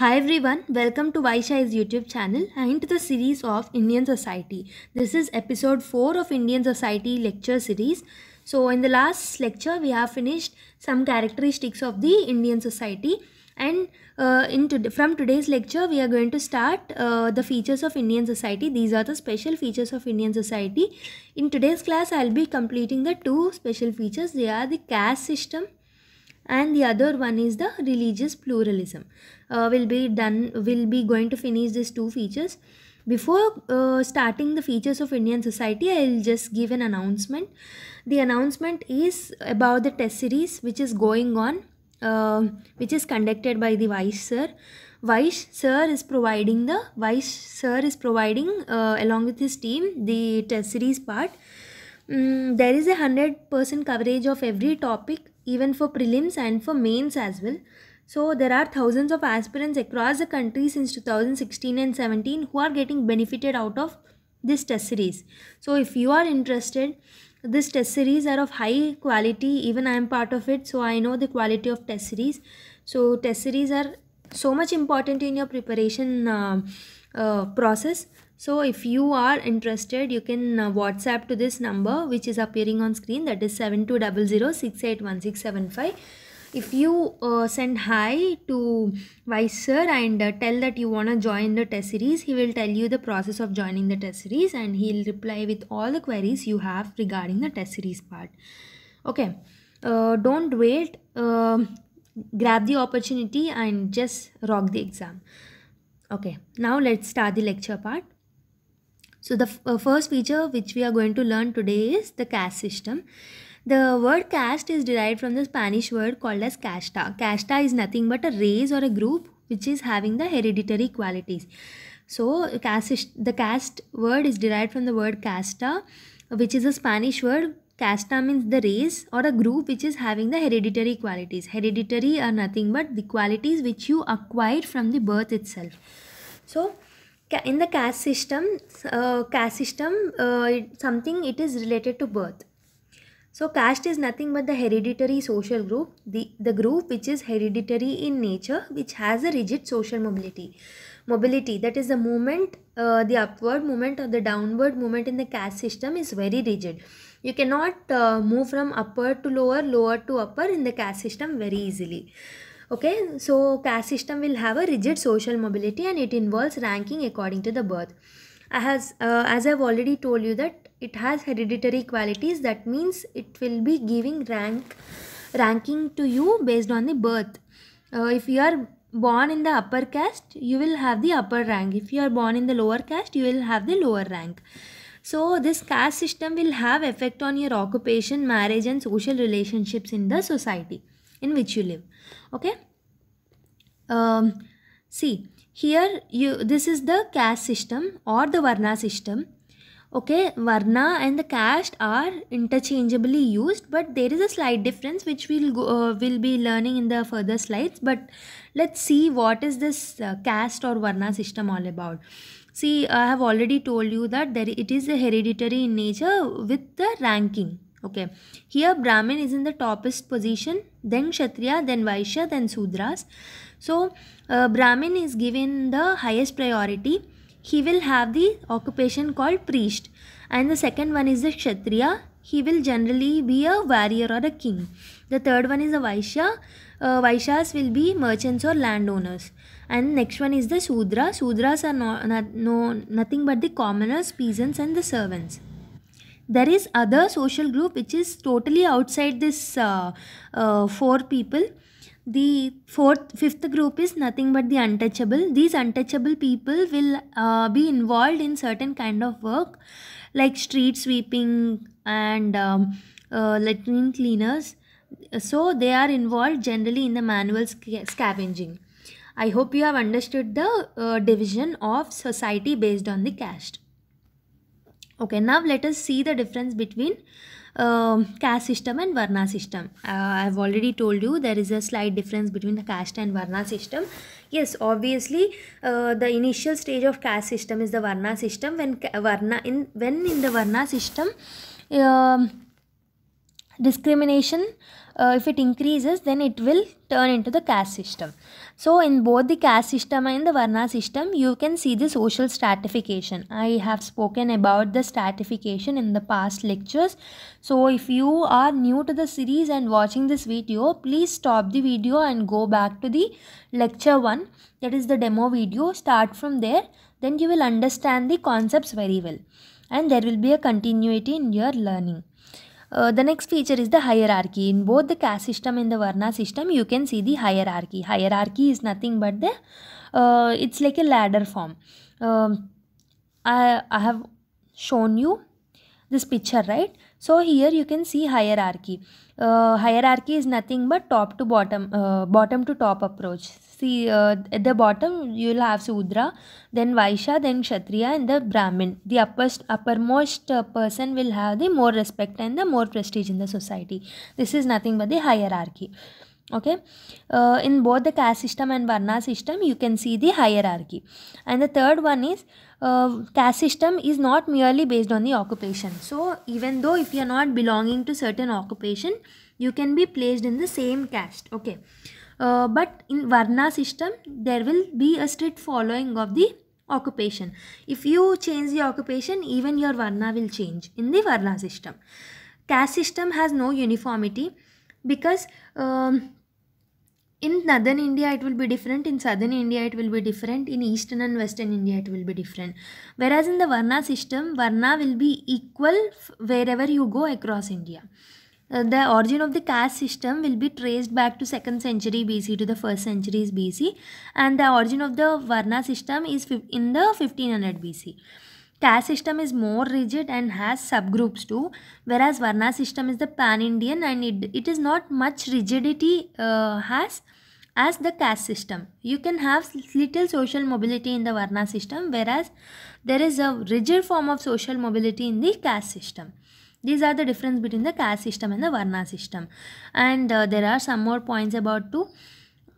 Hi everyone, welcome to Vaishai's YouTube channel and to the series of Indian Society. This is episode 4 of Indian Society lecture series. So in the last lecture we have finished some characteristics of the Indian Society and uh, in to from today's lecture we are going to start uh, the features of Indian Society. These are the special features of Indian Society. In today's class I will be completing the two special features. They are the caste system and the other one is the religious pluralism uh, will be done will be going to finish these two features before uh, starting the features of Indian society, I'll just give an announcement. The announcement is about the test series which is going on, uh, which is conducted by the Vice Sir. Vice Sir is providing the Vice Sir is providing uh, along with his team the test series part. Mm, there is a hundred percent coverage of every topic even for prelims and for mains as well. So there are thousands of aspirants across the country since 2016 and 17 who are getting benefited out of this test series. So if you are interested, this test series are of high quality. Even I am part of it, so I know the quality of test series. So test series are so much important in your preparation uh, uh, process. So if you are interested, you can uh, WhatsApp to this number which is appearing on screen that is 7200681675. If you uh, send hi to Vice Sir and uh, tell that you want to join the test series, he will tell you the process of joining the test series and he'll reply with all the queries you have regarding the test series part. Okay, uh, don't wait, um, grab the opportunity and just rock the exam. Okay, now let's start the lecture part. So the uh, first feature which we are going to learn today is the caste system. The word caste is derived from the Spanish word called as casta. Casta is nothing but a race or a group which is having the hereditary qualities. So caste, the caste word is derived from the word casta which is a Spanish word casta means the race or a group which is having the hereditary qualities. Hereditary are nothing but the qualities which you acquire from the birth itself. So, in the caste system, uh, caste system, uh, something it is related to birth. So caste is nothing but the hereditary social group, the, the group which is hereditary in nature, which has a rigid social mobility. Mobility, that is the movement, uh, the upward movement or the downward movement in the caste system is very rigid. You cannot uh, move from upper to lower, lower to upper in the caste system very easily. Okay, so caste system will have a rigid social mobility and it involves ranking according to the birth. As, uh, as I've already told you that it has hereditary qualities that means it will be giving rank ranking to you based on the birth. Uh, if you are born in the upper caste, you will have the upper rank. If you are born in the lower caste, you will have the lower rank. So this caste system will have effect on your occupation, marriage and social relationships in the society in which you live okay um, see here you this is the caste system or the varna system okay varna and the caste are interchangeably used but there is a slight difference which we'll uh, will be learning in the further slides but let's see what is this uh, caste or varna system all about see i have already told you that there it is a hereditary in nature with the ranking Okay, here Brahmin is in the topest position, then Kshatriya, then Vaishya, then Sudras. So, uh, Brahmin is given the highest priority. He will have the occupation called priest. And the second one is the Kshatriya. He will generally be a warrior or a king. The third one is a Vaishya. Uh, Vaishyas will be merchants or landowners. And next one is the Sudra. Sudras are no, no, nothing but the commoners, peasants and the servants there is other social group which is totally outside this uh, uh, four people the fourth fifth group is nothing but the untouchable these untouchable people will uh, be involved in certain kind of work like street sweeping and um, uh, latrine cleaners so they are involved generally in the manual scavenging i hope you have understood the uh, division of society based on the caste Okay, now let us see the difference between uh, caste system and Varna system. Uh, I have already told you there is a slight difference between the caste and Varna system. Yes, obviously uh, the initial stage of caste system is the Varna system. When Varna in when in the Varna system, um, discrimination uh, if it increases, then it will turn into the caste system. So in both the caste system and the Varna system, you can see the social stratification. I have spoken about the stratification in the past lectures. So if you are new to the series and watching this video, please stop the video and go back to the lecture 1 that is the demo video. Start from there then you will understand the concepts very well and there will be a continuity in your learning. Uh, the next feature is the hierarchy. In both the caste system and the Varna system, you can see the hierarchy. Hierarchy is nothing but the, uh, it's like a ladder form. Um, I, I have shown you this picture, right? so here you can see hierarchy uh, hierarchy is nothing but top to bottom uh, bottom to top approach see uh, at the bottom you will have sudra then vaishya then kshatriya and the brahmin the upperst, uppermost uh, person will have the more respect and the more prestige in the society this is nothing but the hierarchy okay uh, in both the caste system and varna system you can see the hierarchy and the third one is uh, caste system is not merely based on the occupation so even though if you are not belonging to certain occupation you can be placed in the same caste okay uh, but in varna system there will be a strict following of the occupation if you change the occupation even your varna will change in the varna system caste system has no uniformity because um, in northern india it will be different in southern india it will be different in eastern and western india it will be different whereas in the varna system varna will be equal wherever you go across india uh, the origin of the caste system will be traced back to 2nd century BC to the 1st centuries BC and the origin of the Varna system is in the 1500 BC. Caste system is more rigid and has subgroups too, whereas Varna system is the pan-Indian and it, it is not much rigidity uh, has as the caste system. You can have little social mobility in the Varna system whereas there is a rigid form of social mobility in the caste system. These are the difference between the caste system and the Varna system. And uh, there are some more points about too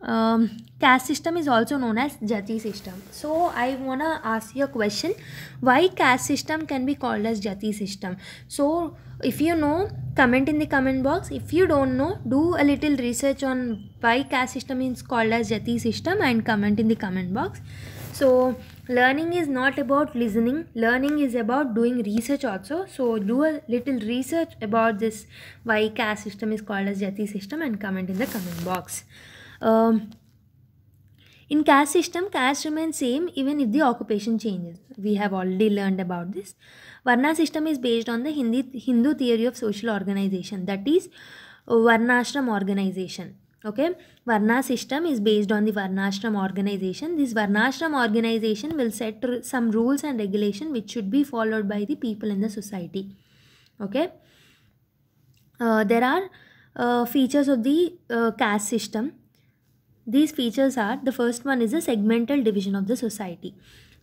um, caste system is also known as jati system so i wanna ask you a question why caste system can be called as jati system so if you know comment in the comment box if you don't know do a little research on why caste system is called as jati system and comment in the comment box so learning is not about listening learning is about doing research also so do a little research about this why caste system is called as jati system and comment in the comment box um, in caste system, caste remains same even if the occupation changes. We have already learned about this. Varna system is based on the Hindi, Hindu theory of social organization that is Varnashram organization. Okay, Varna system is based on the Varnashram organization. This Varnashram organization will set some rules and regulation which should be followed by the people in the society. Okay, uh, there are uh, features of the uh, caste system these features are the first one is the segmental division of the society.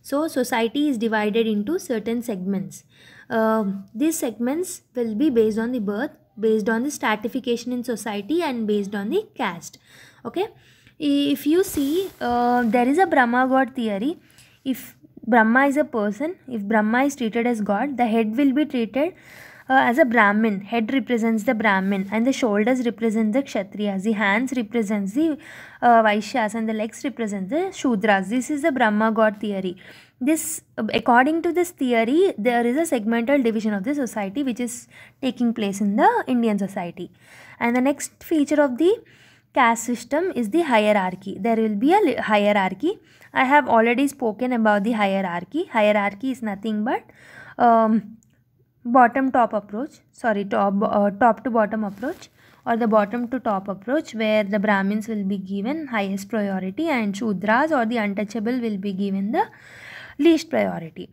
So society is divided into certain segments. Uh, these segments will be based on the birth, based on the stratification in society and based on the caste. Okay. If you see uh, there is a Brahma God theory. If Brahma is a person, if Brahma is treated as God, the head will be treated uh, as a Brahmin. Head represents the Brahmin and the shoulders represent the Kshatriyas. The hands represents the uh, Vaishyas and the legs represent the Shudras. This is the Brahma God theory. This, according to this theory, there is a segmental division of the society which is taking place in the Indian society. And the next feature of the caste system is the hierarchy. There will be a hierarchy. I have already spoken about the hierarchy. Hierarchy is nothing but um, bottom top approach sorry top uh, top to bottom approach or the bottom to top approach where the brahmins will be given highest priority and shudras or the untouchable will be given the least priority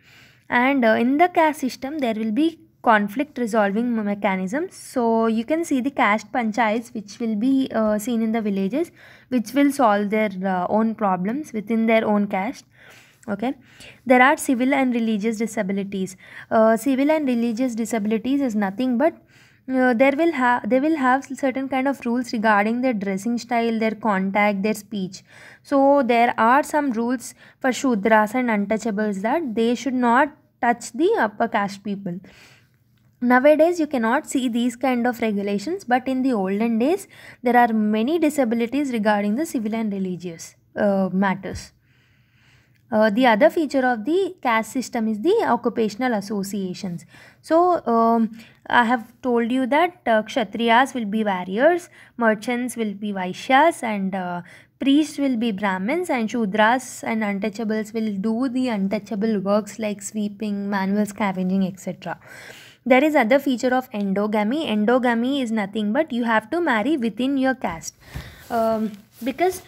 and uh, in the caste system there will be conflict resolving mechanisms so you can see the caste panchayats which will be uh, seen in the villages which will solve their uh, own problems within their own caste okay there are civil and religious disabilities uh, civil and religious disabilities is nothing but uh, there will have they will have certain kind of rules regarding their dressing style their contact their speech so there are some rules for shudras and untouchables that they should not touch the upper caste people nowadays you cannot see these kind of regulations but in the olden days there are many disabilities regarding the civil and religious uh, matters uh, the other feature of the caste system is the occupational associations. So, um, I have told you that uh, Kshatriyas will be warriors, merchants will be Vaishyas and uh, priests will be Brahmins and Shudras and untouchables will do the untouchable works like sweeping, manual scavenging etc. There is other feature of endogamy. Endogamy is nothing but you have to marry within your caste. Um, because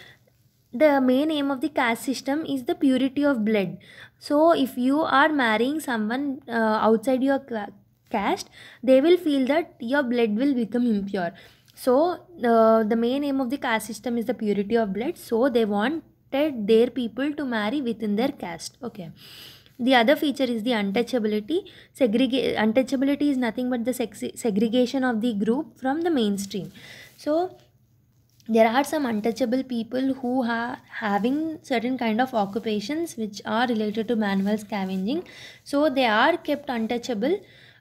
the main aim of the caste system is the purity of blood so if you are marrying someone uh, outside your caste they will feel that your blood will become impure so uh, the main aim of the caste system is the purity of blood so they wanted their people to marry within their caste okay the other feature is the untouchability Segrega- untouchability is nothing but the segregation of the group from the mainstream so there are some untouchable people who are having certain kind of occupations which are related to manual scavenging so they are kept untouchable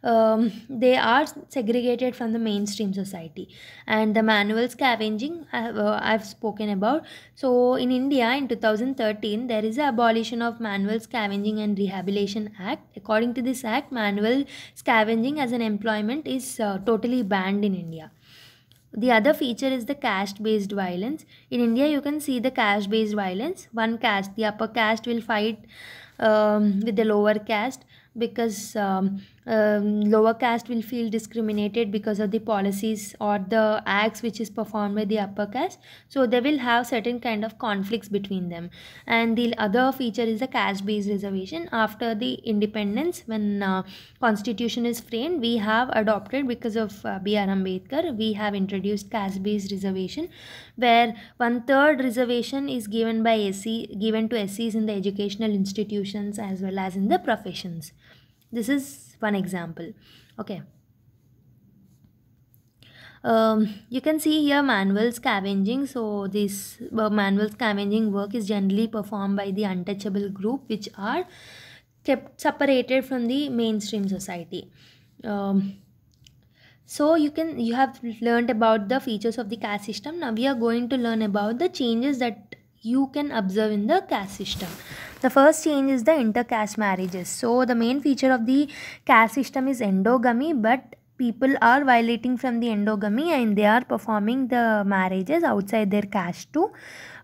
um, they are segregated from the mainstream society and the manual scavenging I, uh, i've spoken about so in india in 2013 there is a abolition of manual scavenging and rehabilitation act according to this act manual scavenging as an employment is uh, totally banned in india the other feature is the caste based violence. In India, you can see the caste based violence. One caste, the upper caste, will fight um, with the lower caste because um, um, lower caste will feel discriminated because of the policies or the acts which is performed by the upper caste so they will have certain kind of conflicts between them and the other feature is the caste based reservation after the independence when uh, constitution is framed we have adopted because of uh, br ambedkar we have introduced caste based reservation where one third reservation is given by sc given to scs in the educational institutions as well as in the professions this is one example okay um, you can see here manual scavenging so this uh, manual scavenging work is generally performed by the untouchable group which are kept separated from the mainstream society um, so you can you have learned about the features of the caste system now we are going to learn about the changes that you can observe in the caste system the first change is the intercaste marriages. So the main feature of the caste system is endogamy but people are violating from the endogamy and they are performing the marriages outside their caste too.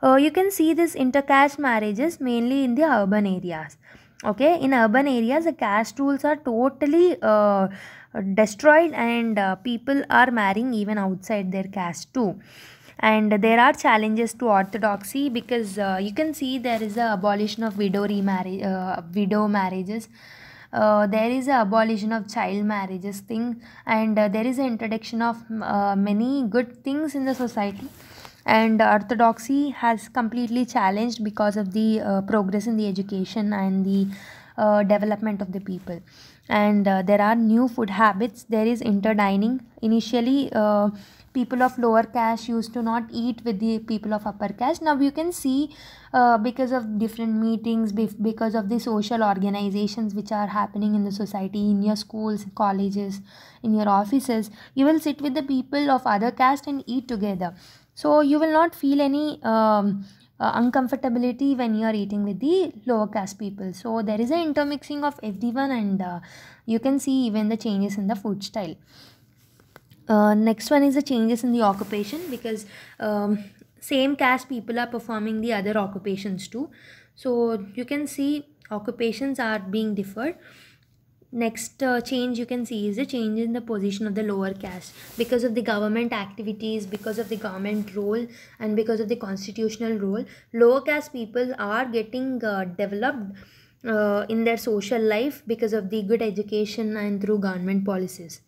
Uh, you can see this intercaste marriages mainly in the urban areas. Okay, in urban areas the caste rules are totally uh, destroyed and uh, people are marrying even outside their caste too and there are challenges to orthodoxy because uh, you can see there is a abolition of widow remarriage uh, widow marriages uh, there is a abolition of child marriages thing and uh, there is an introduction of uh, many good things in the society and orthodoxy has completely challenged because of the uh, progress in the education and the uh, development of the people and uh, there are new food habits there is interdining initially uh, people of lower caste used to not eat with the people of upper caste now you can see uh, because of different meetings because of the social organizations which are happening in the society in your schools colleges in your offices you will sit with the people of other caste and eat together so you will not feel any um, uh, uncomfortability when you are eating with the lower caste people so there is an intermixing of everyone and uh, you can see even the changes in the food style uh, next one is the changes in the occupation because um, same caste people are performing the other occupations too. So you can see occupations are being differed. Next uh, change you can see is a change in the position of the lower caste because of the government activities, because of the government role and because of the constitutional role. Lower caste people are getting uh, developed uh, in their social life because of the good education and through government policies.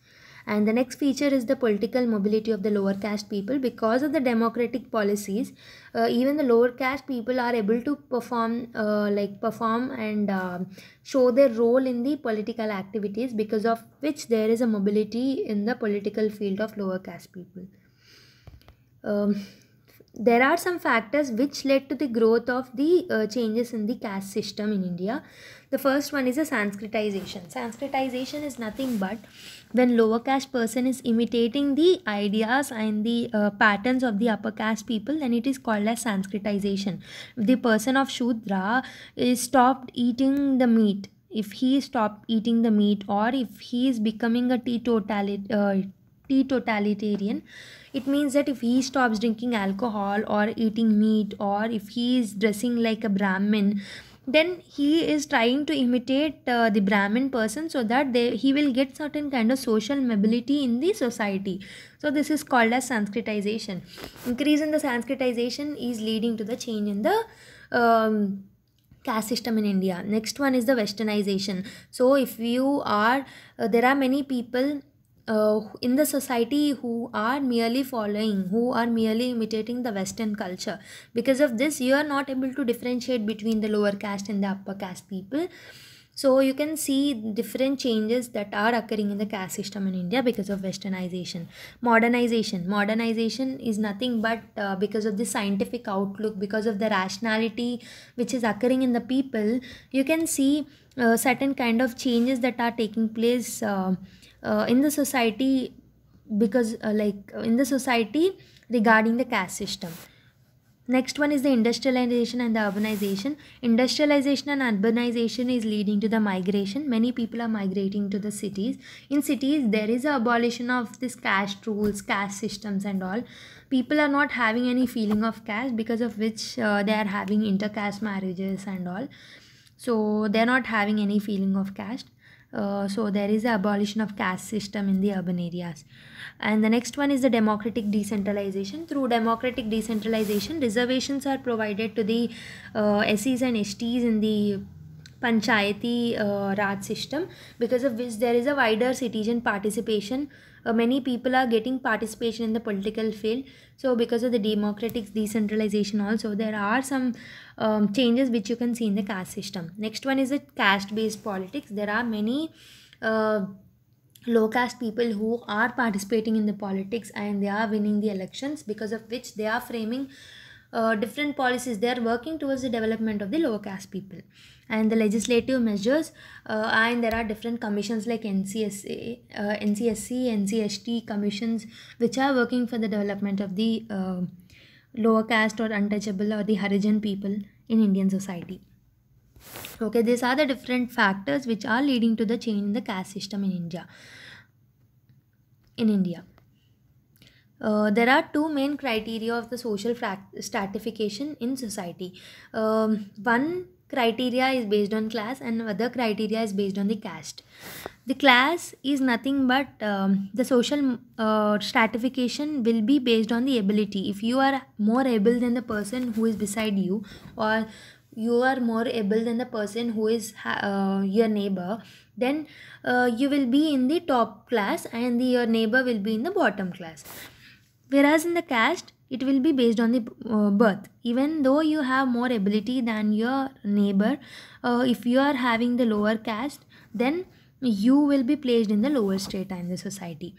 And the next feature is the political mobility of the lower caste people. Because of the democratic policies, uh, even the lower caste people are able to perform, uh, like perform and uh, show their role in the political activities. Because of which there is a mobility in the political field of lower caste people. Um, there are some factors which led to the growth of the uh, changes in the caste system in India. The first one is a Sanskritization. Sanskritization is nothing but when lower caste person is imitating the ideas and the uh, patterns of the upper caste people, then it is called as Sanskritization. the person of Shudra is stopped eating the meat, if he stopped eating the meat or if he is becoming a teetotalit, uh, teetotalitarian, it means that if he stops drinking alcohol or eating meat or if he is dressing like a brahmin then he is trying to imitate uh, the brahmin person so that they, he will get certain kind of social mobility in the society so this is called as sanskritization increase in the sanskritization is leading to the change in the um, caste system in india next one is the westernization so if you are uh, there are many people uh, in the society who are merely following who are merely imitating the western culture because of this you are not able to differentiate between the lower caste and the upper caste people so you can see different changes that are occurring in the caste system in India because of westernization. Modernization. Modernization is nothing but uh, because of the scientific outlook, because of the rationality which is occurring in the people, you can see uh, certain kind of changes that are taking place uh, uh in the society because uh, like uh, in the society regarding the caste system. Next one is the industrialization and the urbanization. Industrialization and urbanization is leading to the migration. Many people are migrating to the cities. In cities, there is a abolition of this cash rules, cash systems and all. People are not having any feeling of cash because of which uh, they are having inter-caste marriages and all. So they are not having any feeling of caste. Uh, so there is the abolition of caste system in the urban areas and the next one is the democratic decentralization through democratic decentralization reservations are provided to the uh, ses and hts in the panchayati uh, raj system because of which there is a wider citizen participation uh, many people are getting participation in the political field so because of the democratic decentralization also there are some um, changes which you can see in the caste system next one is the caste based politics there are many uh, low caste people who are participating in the politics and they are winning the elections because of which they are framing uh, different policies they are working towards the development of the lower caste people and the legislative measures uh, and there are different commissions like NCSA, uh, NCSC, NCHT commissions which are working for the development of the uh, lower caste or untouchable or the Harijan people in Indian society. Okay, these are the different factors which are leading to the change in the caste system in India. In India. Uh, there are two main criteria of the social stratification in society. Um, one criteria is based on class and other criteria is based on the caste the class is nothing but um, the social uh, stratification will be based on the ability if you are more able than the person who is beside you or you are more able than the person who is uh, your neighbor then uh, you will be in the top class and the, your neighbor will be in the bottom class whereas in the caste it will be based on the uh, birth even though you have more ability than your neighbor uh, if you are having the lower caste then you will be placed in the lower strata in the society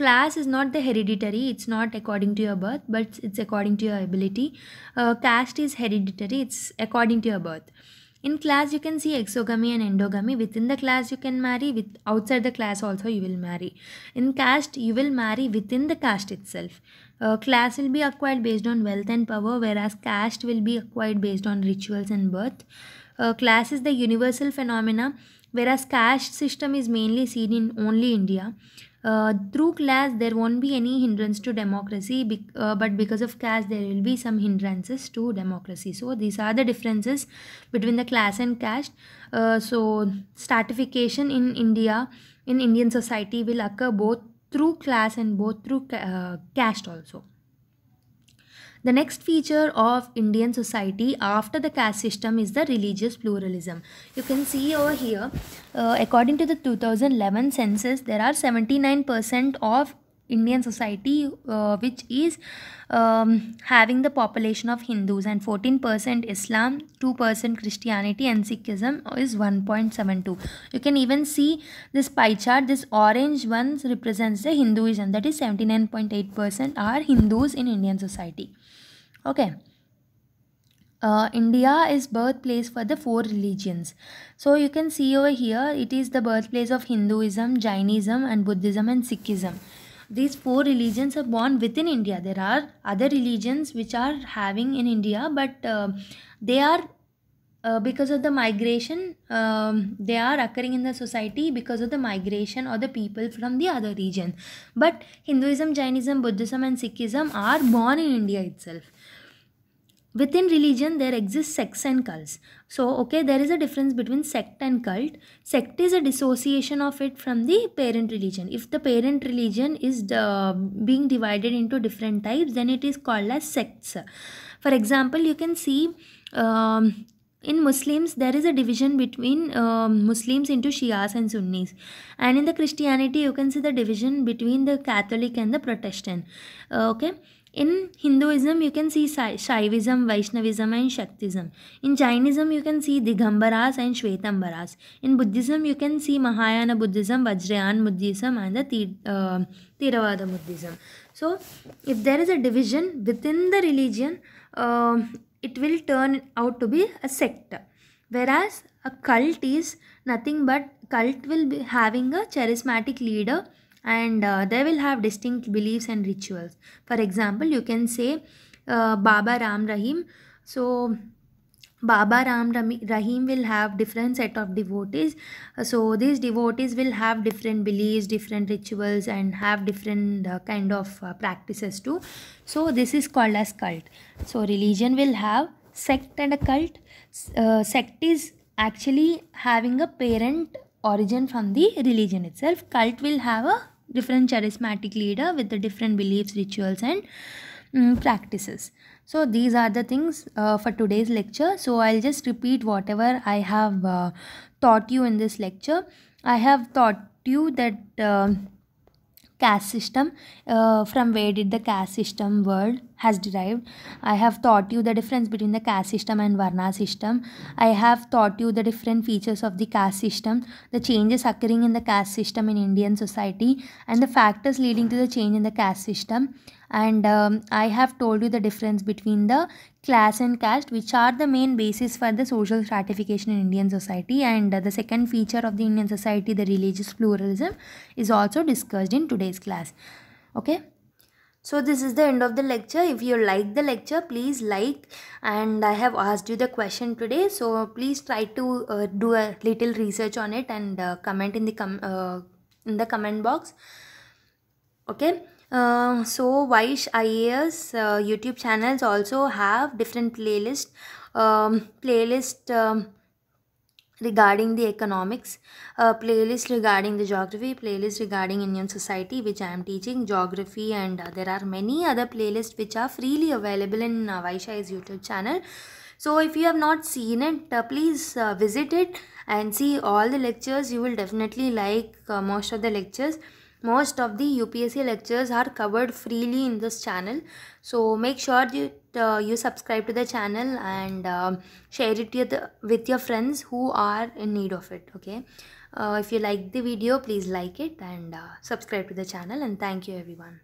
class is not the hereditary it's not according to your birth but it's according to your ability uh, caste is hereditary it's according to your birth in class you can see exogamy and endogamy within the class you can marry with outside the class also you will marry in caste you will marry within the caste itself uh, class will be acquired based on wealth and power, whereas caste will be acquired based on rituals and birth. Uh, class is the universal phenomena, whereas caste system is mainly seen in only India. Uh, through class, there won't be any hindrance to democracy, be uh, but because of caste, there will be some hindrances to democracy. So these are the differences between the class and caste. Uh, so stratification in India, in Indian society, will occur both through class and both through uh, caste also. The next feature of Indian society after the caste system is the religious pluralism. You can see over here, uh, according to the 2011 census, there are 79% of Indian society uh, which is um, having the population of Hindus and 14% Islam, 2% Christianity and Sikhism is 1.72. You can even see this pie chart, this orange one represents the Hinduism that is 79.8% are Hindus in Indian society. Okay. Uh, India is birthplace for the four religions. So you can see over here it is the birthplace of Hinduism, Jainism and Buddhism and Sikhism these four religions are born within India. There are other religions which are having in India, but uh, they are uh, because of the migration, um, they are occurring in the society because of the migration or the people from the other region. But Hinduism, Jainism, Buddhism, and Sikhism are born in India itself within religion there exists sects and cults so okay there is a difference between sect and cult sect is a dissociation of it from the parent religion if the parent religion is uh, being divided into different types then it is called as sects for example you can see um, in Muslims, there is a division between um, Muslims into Shias and Sunnis. And in the Christianity, you can see the division between the Catholic and the Protestant. Uh, okay. In Hinduism, you can see Shaivism, Vaishnavism, and Shaktism. In Jainism, you can see Digambaras and Shvetambaras. In Buddhism, you can see Mahayana Buddhism, Vajrayana Buddhism, and the uh, Theravada Buddhism. So, if there is a division within the religion, uh, it will turn out to be a sect. Whereas a cult is nothing but cult will be having a charismatic leader and uh, they will have distinct beliefs and rituals for example you can say uh, baba ram rahim so Baba Ram Rahim will have different set of devotees. So these devotees will have different beliefs, different rituals and have different uh, kind of uh, practices too. So this is called as cult. So religion will have sect and a cult. Uh, sect is actually having a parent origin from the religion itself. Cult will have a different charismatic leader with the different beliefs, rituals and um, practices. So these are the things uh, for today's lecture. So I'll just repeat whatever I have uh, taught you in this lecture. I have taught you that uh, caste system uh, from where did the caste system word has derived i have taught you the difference between the caste system and varna system i have taught you the different features of the caste system the changes occurring in the caste system in indian society and the factors leading to the change in the caste system and um, I have told you the difference between the class and caste which are the main basis for the social stratification in Indian society and uh, the second feature of the Indian society the religious pluralism is also discussed in today's class okay so this is the end of the lecture. If you like the lecture, please like and I have asked you the question today. So please try to uh, do a little research on it and uh, comment in the com uh, in the comment box. Okay. Uh, so Vaish IAS uh, YouTube channels also have different playlist um, playlist um, regarding the economics, uh, playlist regarding the geography, playlist regarding Indian society which I am teaching geography and uh, there are many other playlists which are freely available in uh, Vaishai's YouTube channel. So if you have not seen it, uh, please uh, visit it and see all the lectures. You will definitely like uh, most of the lectures. Most of the UPSC lectures are covered freely in this channel. So make sure you, uh, you subscribe to the channel and uh, share it with, with your friends who are in need of it. Okay. Uh, if you like the video, please like it and uh, subscribe to the channel and thank you everyone.